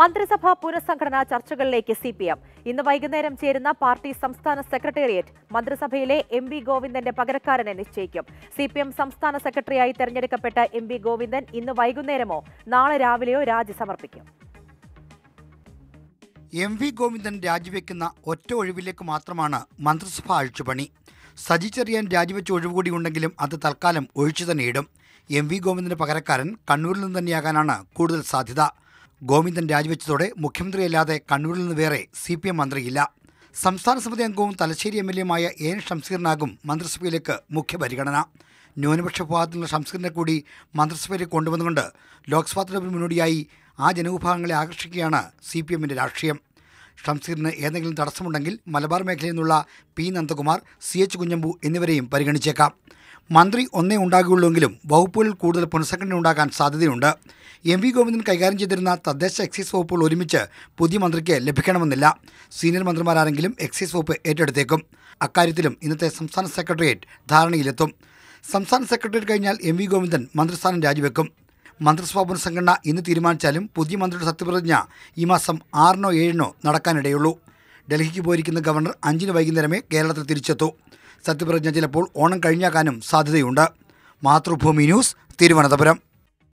മന്ത്രിസഭാ പുനഃസംഘടനാ ചർച്ചകളിലേക്ക് സി പി എം ഇന്ന് വൈകുന്നേരം ചേരുന്ന പാർട്ടി സംസ്ഥാന സെക്രട്ടേറിയറ്റ് മന്ത്രിസഭയിലെ എം വി ഗോവിന്ദന്റെ പകരക്കാരനെ നിശ്ചയിക്കും സി പി എം സംസ്ഥാന സെക്രട്ടറിയായി തെരഞ്ഞെടുക്കപ്പെട്ട എം വി ഗോവിന്ദൻ ഇന്ന് വൈകുന്നേരമോ നാളെ രാവിലെയോ രാജി സമർപ്പിക്കും എം വി ഗോവിന്ദൻ രാജിവെക്കുന്ന ഒറ്റ ഒഴിവിലേക്ക് മാത്രമാണ് മന്ത്രിസഭ അഴിച്ചുപണി സജി ചെറിയാൻ രാജിവെച്ച ഒഴിവുകൂടി ഉണ്ടെങ്കിലും അത് തൽക്കാലം ഒഴിച്ചു തന്നെ ഇടും എം വി ഗോവിന്ദന്റെ പകരക്കാരൻ കണ്ണൂരിൽ നിന്ന് തന്നെയാകാനാണ് കൂടുതൽ സാധ്യത ഗോവിന്ദൻ രാജിവെച്ചതോടെ മുഖ്യമന്ത്രിയല്ലാതെ കണ്ണൂരിൽ നിന്ന് വേറെ സി പി എം മന്ത്രിയില്ല സംസ്ഥാന സമിതി അംഗവും തലശ്ശേരി എം എൽ എയുമായ എ എൻ ഷംസീറിനാകും മന്ത്രിസഭയിലേക്ക് മുഖ്യ പരിഗണന ന്യൂനപക്ഷ വിഭാഗത്തിലുള്ള ഷംസീറിനെ കൂടി മന്ത്രിസഭയിലേക്ക് കൊണ്ടുവന്നുകൊണ്ട് ലോക്സഭാ തെരഞ്ഞെടുപ്പിന് മുന്നോടിയായി ആ ജനവിഭാഗങ്ങളെ ആകർഷിക്കുകയാണ് സി പി എമ്മിൻ്റെ രാഷ്ട്രീയം ഷംസീറിന് ഏതെങ്കിലും തടസ്സമുണ്ടെങ്കിൽ മലബാർ മേഖലയിൽ നിന്നുള്ള P Nandakumar C H Kunhambu എന്നിവരെയും പരിഗണിച്ചേക്കാം മന്ത്രി ഒന്നേ ഉണ്ടാകുകയുള്ളൂവെങ്കിലും വകുപ്പുകളിൽ കൂടുതൽ പുനഃസംഘടന ഉണ്ടാകാൻ സാധ്യതയുണ്ട് എം വി ഗോവിന്ദൻ കൈകാര്യം ചെയ്തിരുന്ന തദ്ദേശ എക്സൈസ് വകുപ്പുകൾ ഒരുമിച്ച് പുതിയ മന്ത്രിക്ക് ലഭിക്കണമെന്നില്ല സീനിയർ മന്ത്രിമാരാരെങ്കിലും എക്സൈസ് വകുപ്പ് ഏറ്റെടുത്തേക്കും അക്കാര്യത്തിലും ഇന്നത്തെ സംസ്ഥാന സെക്രട്ടേറിയറ്റ് ധാരണയിലെത്തും സംസ്ഥാന സെക്രട്ടേറിയറ്റ് കഴിഞ്ഞാൽ എം വി ഗോവിന്ദൻ മന്ത്രിസ്ഥാനം രാജിവെക്കും മന്ത്രിസഭാ പുനഃസംഘടന ഇന്ന് തീരുമാനിച്ചാലും പുതിയ മന്ത്രിയുടെ സത്യപ്രതിജ്ഞ ഈ മാസം ആറിനോ ഏഴിനോ നടക്കാനിടയുള്ളൂ ഡൽഹിക്ക് പോയിരിക്കുന്ന ഗവർണർ അഞ്ചിന് വൈകുന്നേരമേ കേരളത്തിൽ തിരിച്ചെത്തൂ സത്യപ്രതിജ്ഞ ചിലപ്പോൾ ഓണം കഴിഞ്ഞാക്കാനും സാധ്യതയുണ്ട് മാതൃഭൂമി ന്യൂസ് തിരുവനന്തപുരം